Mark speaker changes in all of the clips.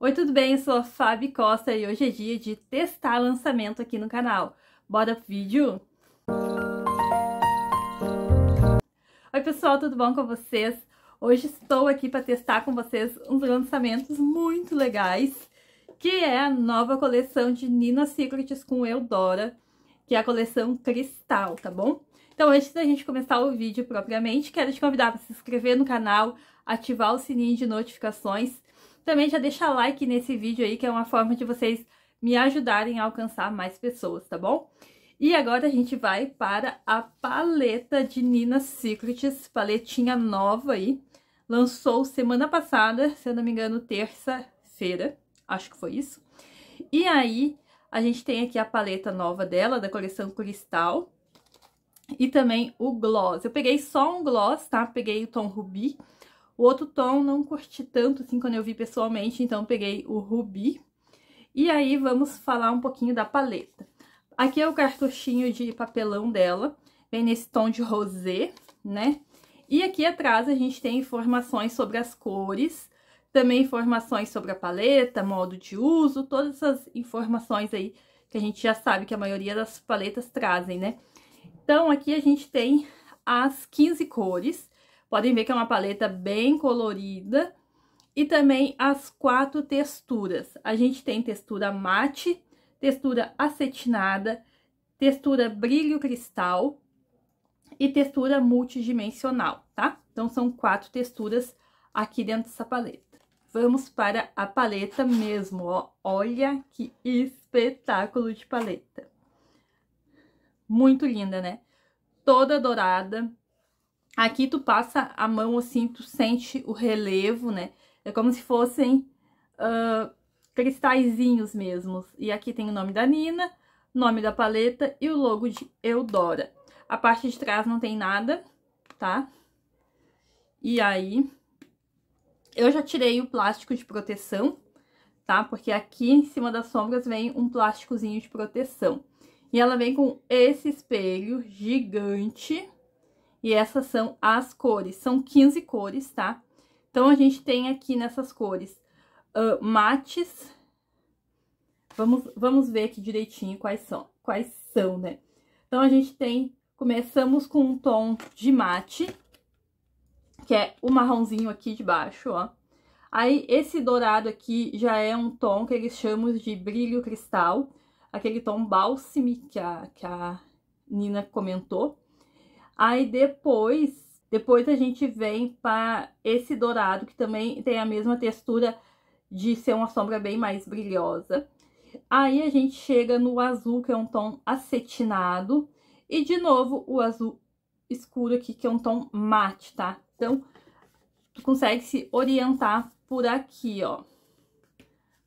Speaker 1: Oi, tudo bem? Eu sou a Fabi Costa e hoje é dia de testar lançamento aqui no canal. Bora pro vídeo? Oi pessoal, tudo bom com vocês? Hoje estou aqui para testar com vocês uns lançamentos muito legais, que é a nova coleção de Nina Secrets com Eudora, que é a coleção Cristal, tá bom? Então, antes da gente começar o vídeo propriamente, quero te convidar para se inscrever no canal, ativar o sininho de notificações também já deixa like nesse vídeo aí, que é uma forma de vocês me ajudarem a alcançar mais pessoas, tá bom? E agora a gente vai para a paleta de Nina Secrets, paletinha nova aí. Lançou semana passada, se eu não me engano, terça-feira, acho que foi isso. E aí, a gente tem aqui a paleta nova dela, da coleção Cristal. E também o gloss. Eu peguei só um gloss, tá? Peguei o tom rubi, o outro tom não curti tanto, assim, quando eu vi pessoalmente, então peguei o rubi. E aí vamos falar um pouquinho da paleta. Aqui é o cartuchinho de papelão dela, vem nesse tom de rosê, né? E aqui atrás a gente tem informações sobre as cores, também informações sobre a paleta, modo de uso, todas essas informações aí que a gente já sabe que a maioria das paletas trazem, né? Então, aqui a gente tem as 15 cores, Podem ver que é uma paleta bem colorida. E também as quatro texturas. A gente tem textura mate, textura acetinada, textura brilho cristal e textura multidimensional, tá? Então, são quatro texturas aqui dentro dessa paleta. Vamos para a paleta mesmo, ó. Olha que espetáculo de paleta. Muito linda, né? Toda dourada, Aqui tu passa a mão assim, tu sente o relevo, né? É como se fossem uh, cristalzinhos mesmo. E aqui tem o nome da Nina, nome da paleta e o logo de Eudora. A parte de trás não tem nada, tá? E aí, eu já tirei o plástico de proteção, tá? Porque aqui em cima das sombras vem um plásticozinho de proteção. E ela vem com esse espelho gigante, e essas são as cores, são 15 cores, tá? Então, a gente tem aqui nessas cores uh, mates. Vamos, vamos ver aqui direitinho quais são, quais são, né? Então, a gente tem, começamos com um tom de mate, que é o marronzinho aqui de baixo, ó. Aí, esse dourado aqui já é um tom que eles chamam de brilho cristal, aquele tom balsame que a, que a Nina comentou. Aí depois, depois a gente vem para esse dourado, que também tem a mesma textura de ser uma sombra bem mais brilhosa. Aí a gente chega no azul, que é um tom acetinado. E de novo o azul escuro aqui, que é um tom mate, tá? Então, tu consegue se orientar por aqui, ó.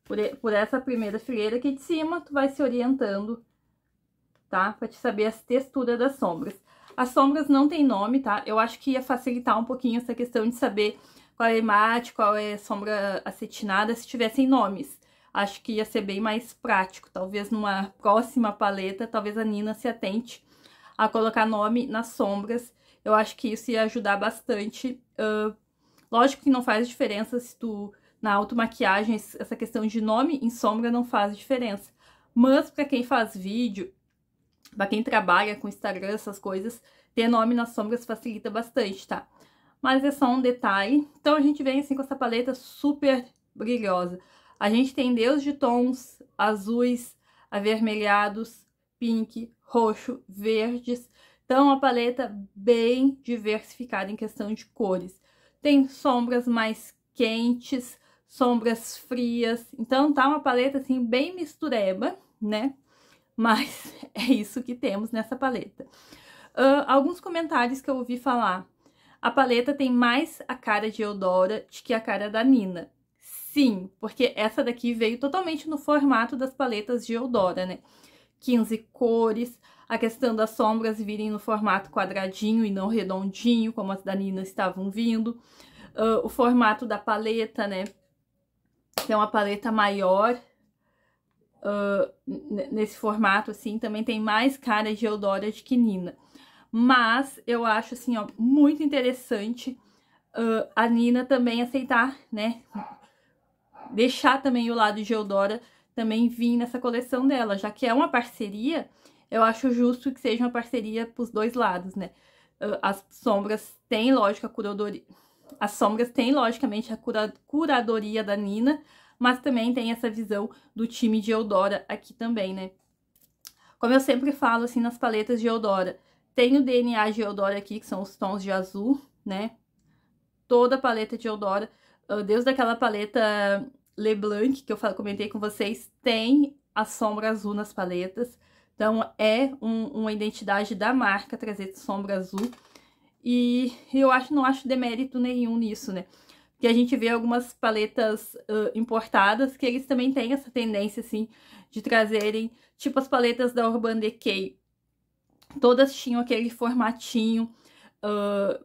Speaker 1: Por, por essa primeira fileira aqui de cima, tu vai se orientando, tá? Pra te saber as texturas das sombras. As sombras não tem nome, tá? Eu acho que ia facilitar um pouquinho essa questão de saber qual é mate, qual é sombra acetinada, se tivessem nomes. Acho que ia ser bem mais prático. Talvez numa próxima paleta, talvez a Nina se atente a colocar nome nas sombras. Eu acho que isso ia ajudar bastante. Uh, lógico que não faz diferença se tu, na automaquiagem, essa questão de nome em sombra não faz diferença. Mas para quem faz vídeo para quem trabalha com Instagram, essas coisas, ter nome nas sombras facilita bastante, tá? Mas é só um detalhe. Então a gente vem assim com essa paleta super brilhosa. A gente tem Deus de tons azuis, avermelhados, pink, roxo, verdes. Então, é uma paleta bem diversificada em questão de cores. Tem sombras mais quentes, sombras frias. Então, tá uma paleta, assim, bem mistureba, né? mas é isso que temos nessa paleta. Uh, alguns comentários que eu ouvi falar. A paleta tem mais a cara de Eudora do que a cara da Nina. Sim, porque essa daqui veio totalmente no formato das paletas de Eudora, né? 15 cores, a questão das sombras virem no formato quadradinho e não redondinho, como as da Nina estavam vindo. Uh, o formato da paleta, né? é uma paleta maior, uh, nesse formato, assim, também tem mais cara de Eudora de que Nina. Mas eu acho, assim, ó, muito interessante uh, a Nina também aceitar, né? Deixar também o lado de Eudora também vir nessa coleção dela, já que é uma parceria, eu acho justo que seja uma parceria pros dois lados, né? Uh, as sombras têm lógica curadoria. As sombras têm, logicamente, a cura... curadoria da Nina, mas também tem essa visão do time de Eudora aqui também, né? Como eu sempre falo, assim, nas paletas de Eudora, tem o DNA de Eudora aqui, que são os tons de azul, né? Toda a paleta de Eudora, ah, desde aquela paleta Leblanc, que eu comentei com vocês, tem a sombra azul nas paletas. Então, é um, uma identidade da marca trazer sombra azul. E eu acho, não acho demérito nenhum nisso, né? que a gente vê algumas paletas uh, importadas, que eles também têm essa tendência, assim, de trazerem, tipo as paletas da Urban Decay. Todas tinham aquele formatinho, uh,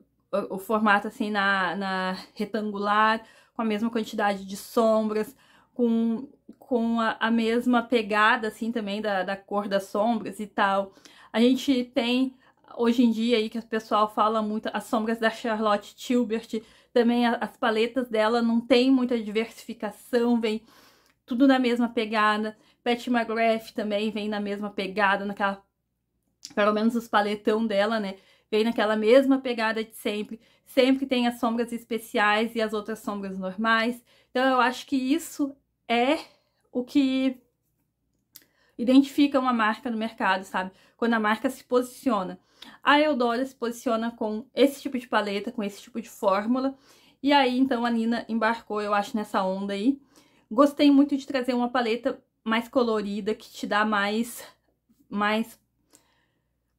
Speaker 1: o, formato, assim, na, na retangular, com a mesma quantidade de sombras, com, com a, a mesma pegada, assim, também da, da cor das sombras e tal. A gente tem, hoje em dia, aí, que o pessoal fala muito, as sombras da Charlotte Tilbert, também as paletas dela não tem muita diversificação, vem tudo na mesma pegada. Pat McGrath também vem na mesma pegada, naquela... Pelo menos os paletão dela, né? Vem naquela mesma pegada de sempre. Sempre tem as sombras especiais e as outras sombras normais. Então eu acho que isso é o que identifica uma marca no mercado, sabe? Quando a marca se posiciona. A Eudora se posiciona com esse tipo de paleta, com esse tipo de fórmula. E aí, então, a Nina embarcou, eu acho, nessa onda aí. Gostei muito de trazer uma paleta mais colorida, que te dá mais, mais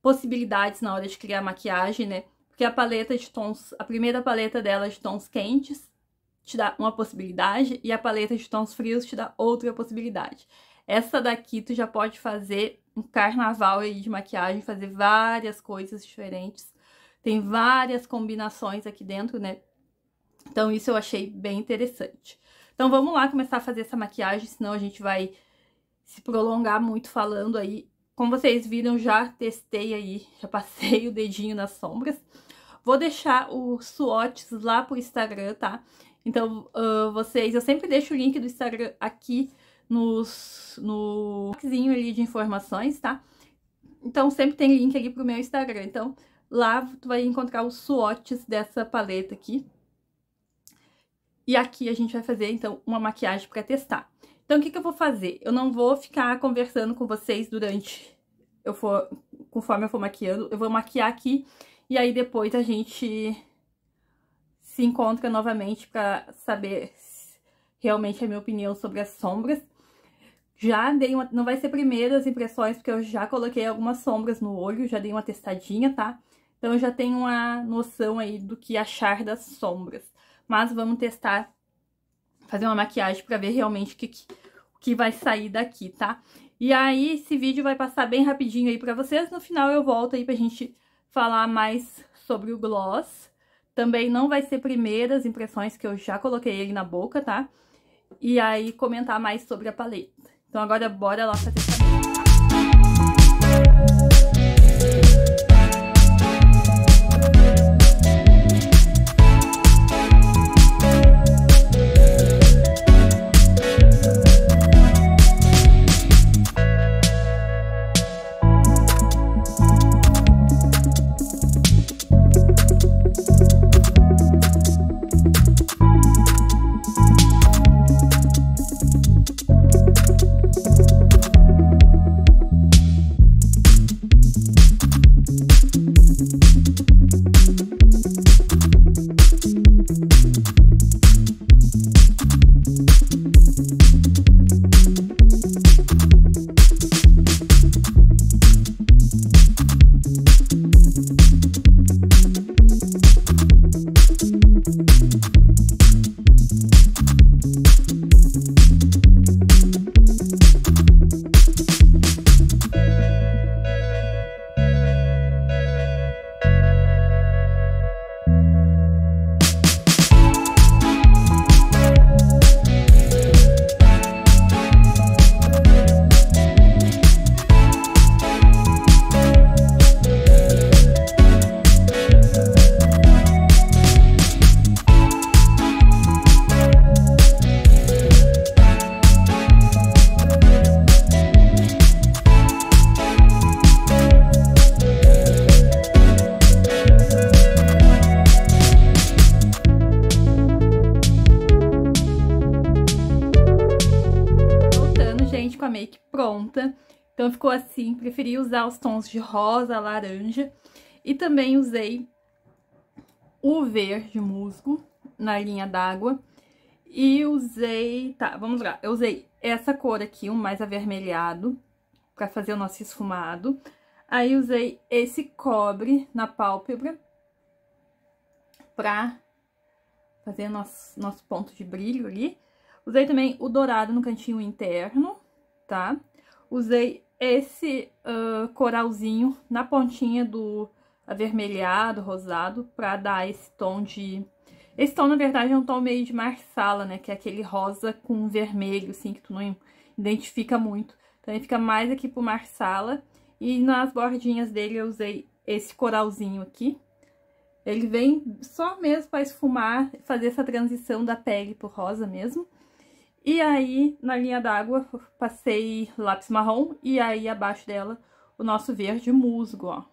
Speaker 1: possibilidades na hora de criar maquiagem, né? Porque a paleta de tons, a primeira paleta dela de tons quentes te dá uma possibilidade e a paleta de tons frios te dá outra possibilidade. Essa daqui tu já pode fazer um carnaval aí de maquiagem, fazer várias coisas diferentes. Tem várias combinações aqui dentro, né? Então isso eu achei bem interessante. Então vamos lá começar a fazer essa maquiagem, senão a gente vai se prolongar muito falando aí. Como vocês viram, já testei aí, já passei o dedinho nas sombras. Vou deixar os swatches lá pro Instagram, tá? Então, uh, vocês... Eu sempre deixo o link do Instagram aqui nos, no boxinho ali de informações, tá? Então, sempre tem link ali pro meu Instagram. Então, lá tu vai encontrar os swatches dessa paleta aqui. E aqui a gente vai fazer, então, uma maquiagem para testar. Então, o que, que eu vou fazer? Eu não vou ficar conversando com vocês durante... Eu for, conforme eu for maquiando, eu vou maquiar aqui e aí depois a gente se encontra novamente para saber realmente é a minha opinião sobre as sombras. Já dei uma... Não vai ser primeiras impressões, porque eu já coloquei algumas sombras no olho, já dei uma testadinha, tá? Então eu já tenho uma noção aí do que achar das sombras. Mas vamos testar, fazer uma maquiagem pra ver realmente o que, o que vai sair daqui, tá? E aí esse vídeo vai passar bem rapidinho aí pra vocês. No final eu volto aí pra gente falar mais sobre o gloss. Também não vai ser primeiras impressões que eu já coloquei ele na boca, tá? E aí comentar mais sobre a paleta. Então agora bora lá pra ter preferi usar os tons de rosa, laranja e também usei o verde musgo na linha d'água e usei, tá, vamos lá, eu usei essa cor aqui, o um mais avermelhado, para fazer o nosso esfumado. Aí usei esse cobre na pálpebra para fazer nosso, nosso ponto de brilho ali. Usei também o dourado no cantinho interno, tá? Usei esse uh, coralzinho na pontinha do avermelhado, rosado, pra dar esse tom de... Esse tom, na verdade, é um tom meio de marsala, né? Que é aquele rosa com vermelho, assim, que tu não identifica muito. Então, ele fica mais aqui pro marsala. E nas bordinhas dele eu usei esse coralzinho aqui. Ele vem só mesmo pra esfumar, fazer essa transição da pele pro rosa mesmo. E aí, na linha d'água, passei lápis marrom e aí abaixo dela o nosso verde musgo, ó.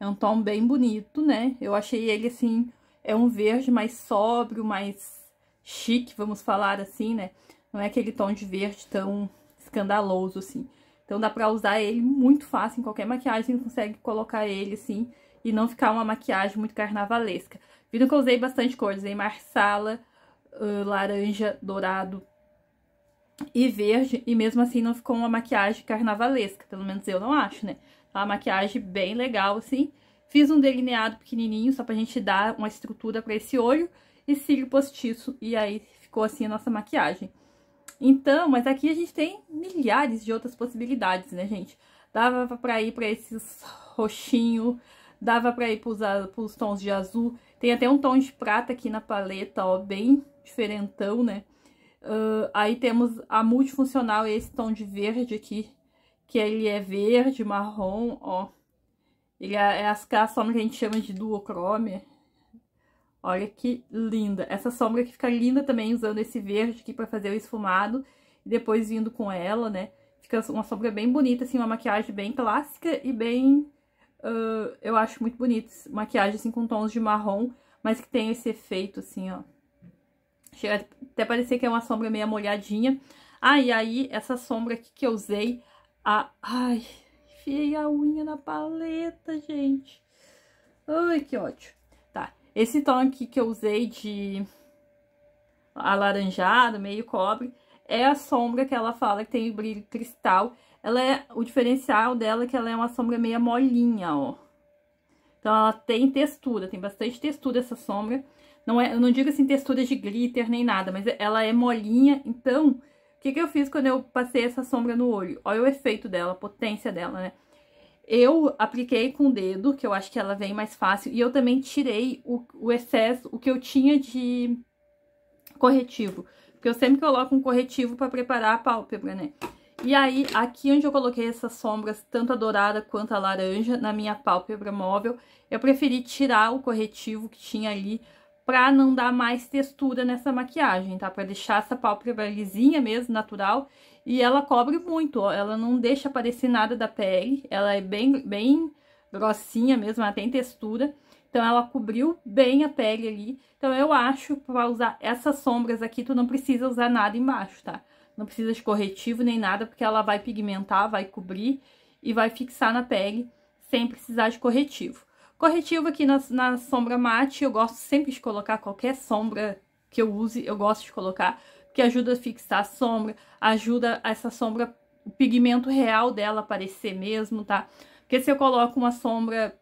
Speaker 1: É um tom bem bonito, né? Eu achei ele, assim, é um verde mais sóbrio, mais chique, vamos falar assim, né? Não é aquele tom de verde tão escandaloso, assim. Então dá pra usar ele muito fácil em qualquer maquiagem, consegue colocar ele, assim, e não ficar uma maquiagem muito carnavalesca. Viram que eu usei bastante cores usei marsala, laranja, dourado e verde. E mesmo assim não ficou uma maquiagem carnavalesca, pelo menos eu não acho, né? É uma maquiagem bem legal, assim. Fiz um delineado pequenininho, só pra gente dar uma estrutura pra esse olho. E cílio postiço, e aí ficou assim a nossa maquiagem. Então, mas aqui a gente tem milhares de outras possibilidades, né, gente? Dava pra ir pra esses roxinho, dava pra ir pros, pros tons de azul. Tem até um tom de prata aqui na paleta, ó, bem diferentão, né? Uh, aí temos a multifuncional, esse tom de verde aqui, que ele é verde, marrom, ó. Ele é, é as a sombra que a gente chama de duochrome. Olha que linda. Essa sombra que fica linda também usando esse verde aqui para fazer o esfumado. E depois vindo com ela, né? Fica uma sombra bem bonita, assim, uma maquiagem bem clássica e bem... Uh, eu acho muito bonito. Maquiagem, assim, com tons de marrom, mas que tem esse efeito, assim, ó. Chega até parecer que é uma sombra meio molhadinha. Ah, e aí, essa sombra aqui que eu usei, a... Ai, enfiei a unha na paleta, gente. Ai, que ótimo. Tá, esse tom aqui que eu usei de alaranjado, meio cobre, é a sombra que ela fala que tem brilho cristal. Ela é, o diferencial dela é que ela é uma sombra meio molinha, ó. Então, ela tem textura, tem bastante textura essa sombra. Não é, eu não digo assim textura de glitter nem nada, mas ela é molinha, então... O que, que eu fiz quando eu passei essa sombra no olho? Olha o efeito dela, a potência dela, né? Eu apliquei com o dedo, que eu acho que ela vem mais fácil, e eu também tirei o, o excesso, o que eu tinha de corretivo. Porque eu sempre coloco um corretivo para preparar a pálpebra, né? E aí, aqui onde eu coloquei essas sombras, tanto a dourada quanto a laranja, na minha pálpebra móvel, eu preferi tirar o corretivo que tinha ali pra não dar mais textura nessa maquiagem, tá? Pra deixar essa pálpebra lisinha mesmo, natural. E ela cobre muito, ó, ela não deixa aparecer nada da pele, ela é bem, bem grossinha mesmo, ela tem textura. Então, ela cobriu bem a pele ali. Então, eu acho, que pra usar essas sombras aqui, tu não precisa usar nada embaixo, tá? Não precisa de corretivo nem nada, porque ela vai pigmentar, vai cobrir e vai fixar na pele sem precisar de corretivo. Corretivo aqui na, na sombra mate, eu gosto sempre de colocar qualquer sombra que eu use, eu gosto de colocar, porque ajuda a fixar a sombra, ajuda essa sombra, o pigmento real dela aparecer mesmo, tá? Porque se eu coloco uma sombra,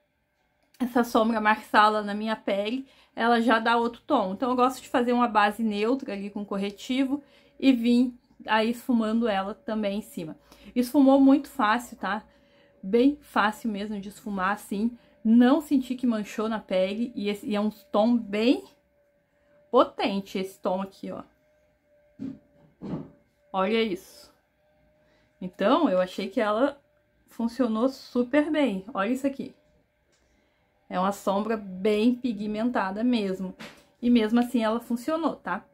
Speaker 1: essa sombra marsala na minha pele, ela já dá outro tom. Então eu gosto de fazer uma base neutra ali com corretivo e vim aí esfumando ela também em cima. Esfumou muito fácil, tá? Bem fácil mesmo de esfumar assim. Não senti que manchou na pele. E, esse, e é um tom bem potente esse tom aqui, ó. Olha isso. Então, eu achei que ela funcionou super bem. Olha isso aqui. É uma sombra bem pigmentada mesmo. E mesmo assim ela funcionou, tá?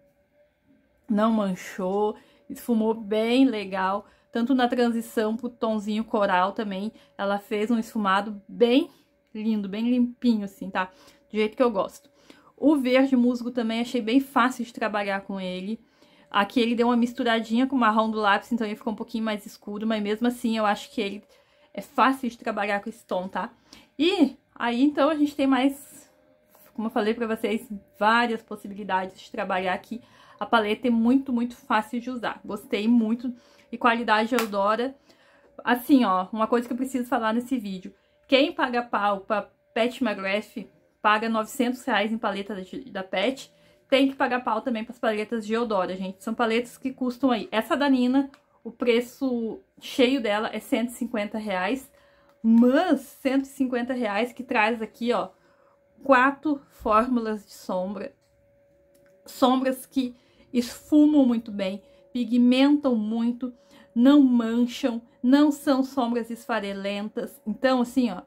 Speaker 1: Não manchou, esfumou bem legal. Tanto na transição pro tonzinho coral também, ela fez um esfumado bem lindo, bem limpinho assim, tá? Do jeito que eu gosto. O verde musgo também achei bem fácil de trabalhar com ele. Aqui ele deu uma misturadinha com o marrom do lápis, então ele ficou um pouquinho mais escuro, mas mesmo assim eu acho que ele é fácil de trabalhar com esse tom, tá? E aí então a gente tem mais, como eu falei pra vocês, várias possibilidades de trabalhar aqui. A paleta é muito, muito fácil de usar. Gostei muito e qualidade eu adoro. Assim, ó, uma coisa que eu preciso falar nesse vídeo. Quem paga pau para Pat McGrath paga 900 reais em paleta da Pet. Tem que pagar pau também para as paletas de Eudora, gente. São paletas que custam aí. Essa da Nina, o preço cheio dela é 150 reais. Mas 150 reais que traz aqui, ó, quatro fórmulas de sombra. Sombras que esfumam muito bem, pigmentam muito não mancham, não são sombras esfarelentas. Então, assim, ó,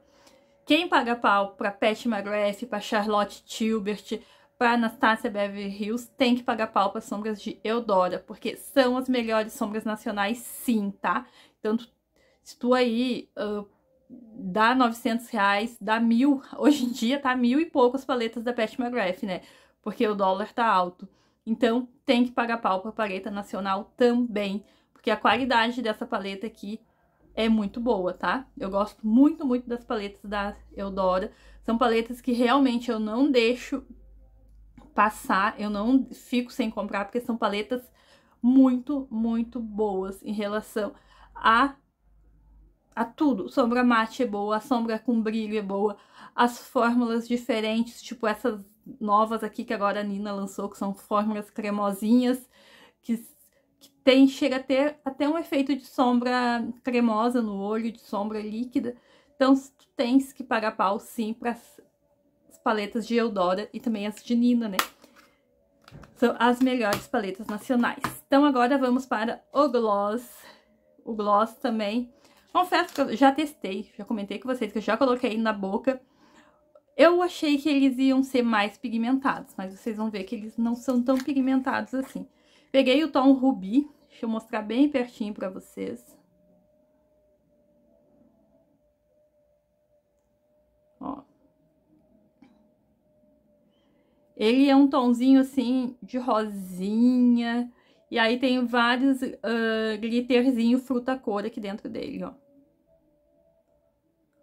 Speaker 1: quem paga pau para Pat McGrath, para Charlotte Tilbert, para Anastasia Beverly Hills, tem que pagar pau para sombras de Eudora, porque são as melhores sombras nacionais, sim, tá? Então, se tu aí uh, dá 900 reais, dá mil, hoje em dia tá mil e poucas paletas da Pat McGrath, né? Porque o dólar tá alto. Então, tem que pagar pau para paleta nacional também. Porque a qualidade dessa paleta aqui é muito boa, tá? Eu gosto muito, muito das paletas da Eudora. São paletas que realmente eu não deixo passar, eu não fico sem comprar, porque são paletas muito, muito boas em relação a, a tudo. Sombra mate é boa, a sombra com brilho é boa, as fórmulas diferentes, tipo essas novas aqui que agora a Nina lançou, que são fórmulas cremosinhas, que tem chega a ter até um efeito de sombra cremosa no olho, de sombra líquida. Então, tu tens que pagar pau, sim, para as paletas de Eudora e também as de Nina, né? São as melhores paletas nacionais. Então, agora vamos para o gloss. O gloss também. Confesso que eu já testei, já comentei com vocês que eu já coloquei na boca. Eu achei que eles iam ser mais pigmentados, mas vocês vão ver que eles não são tão pigmentados assim. Peguei o tom rubi, Deixa eu mostrar bem pertinho para vocês. Ó. Ele é um tonzinho, assim, de rosinha. E aí tem vários uh, glitterzinho fruta cor aqui dentro dele, ó.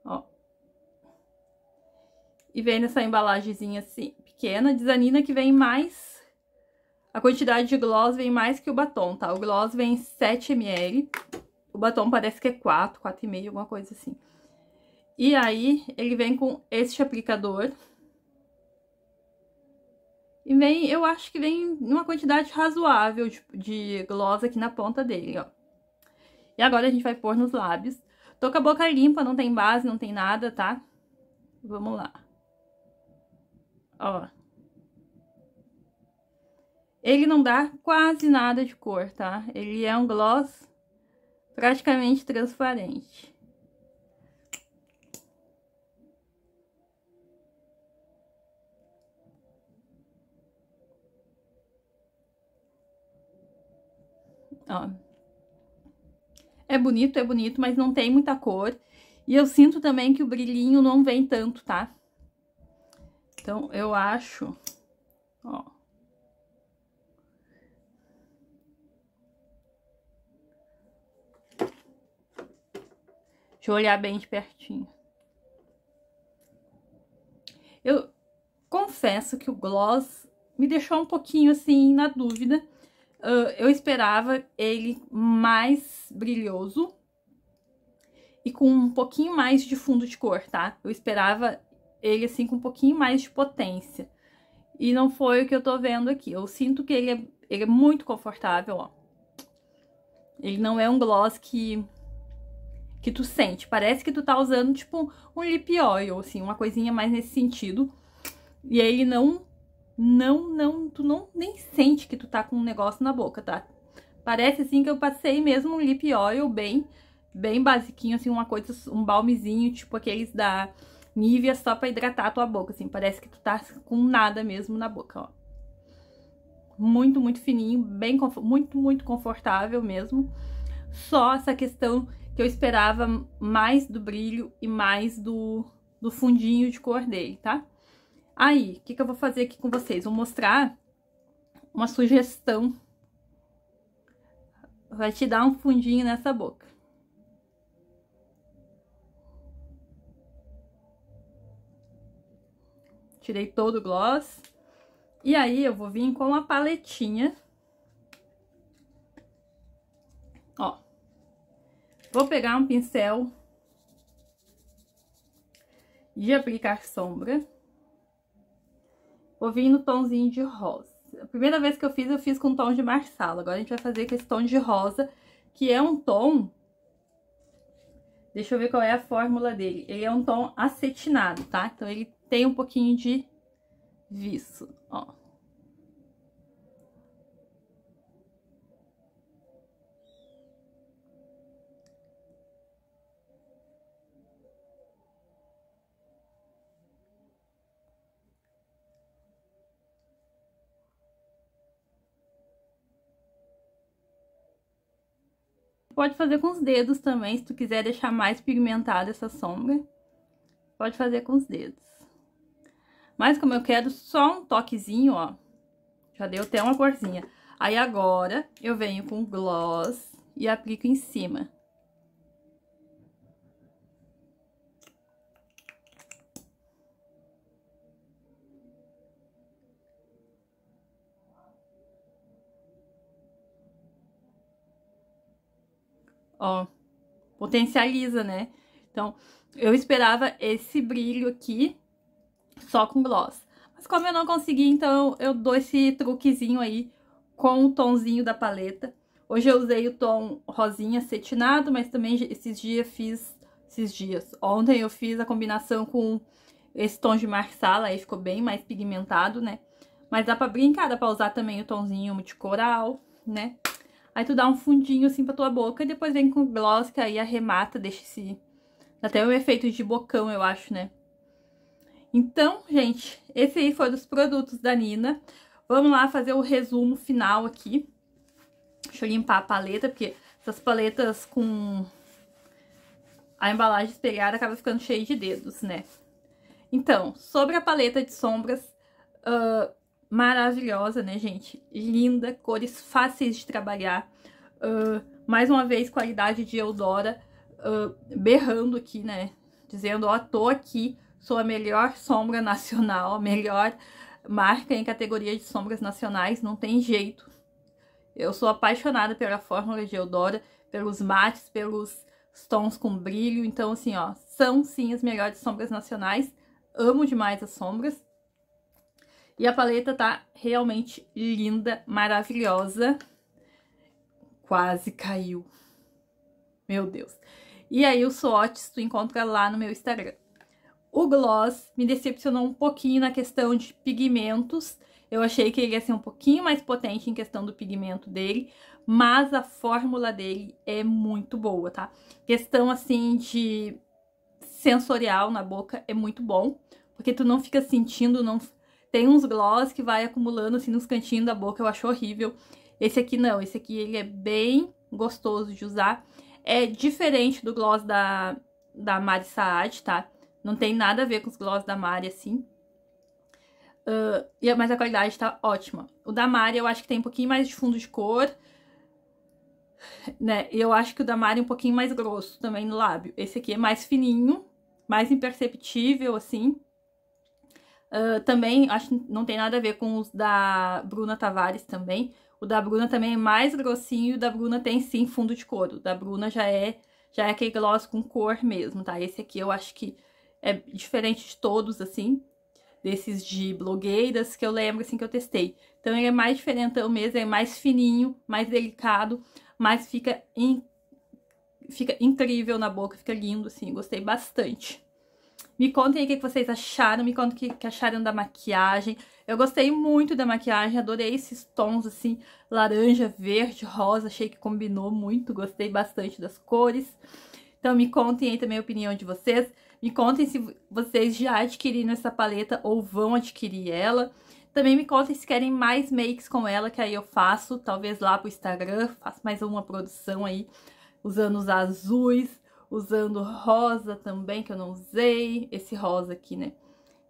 Speaker 1: Ó. E vem nessa embalagemzinha assim, pequena. Nina que vem mais a quantidade de gloss vem mais que o batom, tá? O gloss vem 7 ml, o batom parece que é 4, 4,5, alguma coisa assim. E aí, ele vem com este aplicador. E vem, eu acho que vem numa quantidade razoável de, de gloss aqui na ponta dele, ó. E agora a gente vai pôr nos lábios. Tô com a boca limpa, não tem base, não tem nada, tá? Vamos lá. Ó. Ele não dá quase nada de cor, tá? Ele é um gloss praticamente transparente. Ó. É bonito, é bonito, mas não tem muita cor. E eu sinto também que o brilhinho não vem tanto, tá? Então, eu acho Deixa eu olhar bem de pertinho. Eu confesso que o gloss me deixou um pouquinho assim na dúvida. Uh, eu esperava ele mais brilhoso e com um pouquinho mais de fundo de cor, tá? Eu esperava ele assim com um pouquinho mais de potência. E não foi o que eu tô vendo aqui. Eu sinto que ele é, ele é muito confortável, ó. Ele não é um gloss que que tu sente. Parece que tu tá usando, tipo, um lip oil, assim, uma coisinha mais nesse sentido. E aí ele não, não, não, tu não nem sente que tu tá com um negócio na boca, tá? Parece, assim, que eu passei mesmo um lip oil bem, bem basiquinho, assim, uma coisa, um balmezinho, tipo aqueles da Nivea só pra hidratar a tua boca, assim. Parece que tu tá com nada mesmo na boca, ó. Muito, muito fininho, bem, muito, muito confortável mesmo. Só essa questão que eu esperava mais do brilho e mais do, do fundinho de cor dele, tá? Aí, o que, que eu vou fazer aqui com vocês? Vou mostrar uma sugestão. Vai te dar um fundinho nessa boca. Tirei todo o gloss. E aí, eu vou vir com a paletinha. Ó, Vou pegar um pincel de aplicar sombra. Vou vir no tomzinho de rosa. A primeira vez que eu fiz, eu fiz com tom de marsala. Agora a gente vai fazer com esse tom de rosa, que é um tom... Deixa eu ver qual é a fórmula dele. Ele é um tom acetinado, tá? Então, ele tem um pouquinho de viço, ó. Pode fazer com os dedos também, se tu quiser deixar mais pigmentada essa sombra. Pode fazer com os dedos. Mas como eu quero só um toquezinho, ó, já deu até uma corzinha. Aí agora, eu venho com gloss e aplico em cima. ó,
Speaker 2: potencializa, né?
Speaker 1: Então, eu esperava esse brilho aqui só com gloss. Mas como eu não consegui, então eu dou esse truquezinho aí com o tonzinho da paleta. Hoje eu usei o tom rosinha cetinado, mas também esses dias fiz... Esses dias. Ontem eu fiz a combinação com esse tom de marsala, aí ficou bem mais pigmentado, né? Mas dá pra brincar, dá pra usar também o tonzinho de coral, né? Aí tu dá um fundinho assim pra tua boca e depois vem com gloss que aí arremata, deixa esse... Dá até um efeito de bocão, eu acho, né? Então, gente, esse aí foi dos produtos da Nina. Vamos lá fazer o resumo final aqui. Deixa eu limpar a paleta, porque essas paletas com a embalagem espelhada acaba ficando cheia de dedos, né? Então, sobre a paleta de sombras, uh, maravilhosa, né, gente? Linda, cores fáceis de trabalhar. Uh, mais uma vez, qualidade de Eudora uh, berrando aqui, né? Dizendo, ó, tô aqui, sou a melhor sombra nacional, a melhor marca em categoria de sombras nacionais, não tem jeito. Eu sou apaixonada pela fórmula de Eudora, pelos mates, pelos tons com brilho. Então, assim, ó, são sim as melhores sombras nacionais. Amo demais as sombras. E a paleta tá realmente linda, maravilhosa. Quase caiu. Meu Deus. E aí, os swatch tu encontra lá no meu Instagram. O gloss me decepcionou um pouquinho na questão de pigmentos. Eu achei que ele ia ser um pouquinho mais potente em questão do pigmento dele, mas a fórmula dele é muito boa, tá? Questão, assim, de sensorial na boca é muito bom, porque tu não fica sentindo, não tem uns gloss que vai acumulando assim nos cantinhos da boca, eu acho horrível. Esse aqui não, esse aqui ele é bem gostoso de usar. É diferente do gloss da, da Mari Saad, tá? Não tem nada a ver com os gloss da Mari, assim. Uh, mas a qualidade tá ótima. O da Mari eu acho que tem um pouquinho mais de fundo de cor, né? Eu acho que o da Mari é um pouquinho mais grosso também no lábio. Esse aqui é mais fininho, mais imperceptível, assim. Ah, também, acho que não tem nada a ver com os da Bruna Tavares também. O da Bruna também é mais grossinho e o da Bruna tem sim fundo de couro. O da Bruna já é, já é aquele gloss com cor mesmo, tá? Esse aqui eu acho que é diferente de todos, assim, desses de blogueiras que eu lembro, assim, que eu testei. Então ele é mais diferentão mesmo, é mais fininho, mais delicado, mas fica, in... fica incrível na boca, fica lindo, assim, gostei bastante. Me contem aí o que vocês acharam, me contem o que acharam da maquiagem. Eu gostei muito da maquiagem, adorei esses tons assim, laranja, verde, rosa, achei que combinou muito, gostei bastante das cores. Então me contem aí também a opinião de vocês. Me contem se vocês já adquiriram essa paleta ou vão adquirir ela. Também me contem se querem mais makes com ela, que aí eu faço, talvez lá pro Instagram, faço mais uma produção aí, usando os azuis, usando rosa também, que eu não usei, esse rosa aqui, né?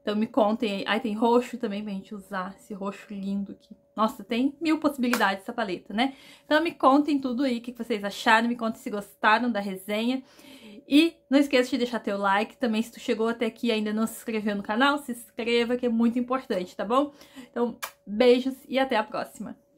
Speaker 1: Então me contem aí. Aí tem roxo também pra gente usar, esse roxo lindo aqui. Nossa, tem mil possibilidades essa paleta, né? Então me contem tudo aí, o que vocês acharam, me contem se gostaram da resenha. E não esqueça de deixar teu like também, se tu chegou até aqui e ainda não se inscreveu no canal, se inscreva que é muito importante, tá bom? Então, beijos e até a próxima!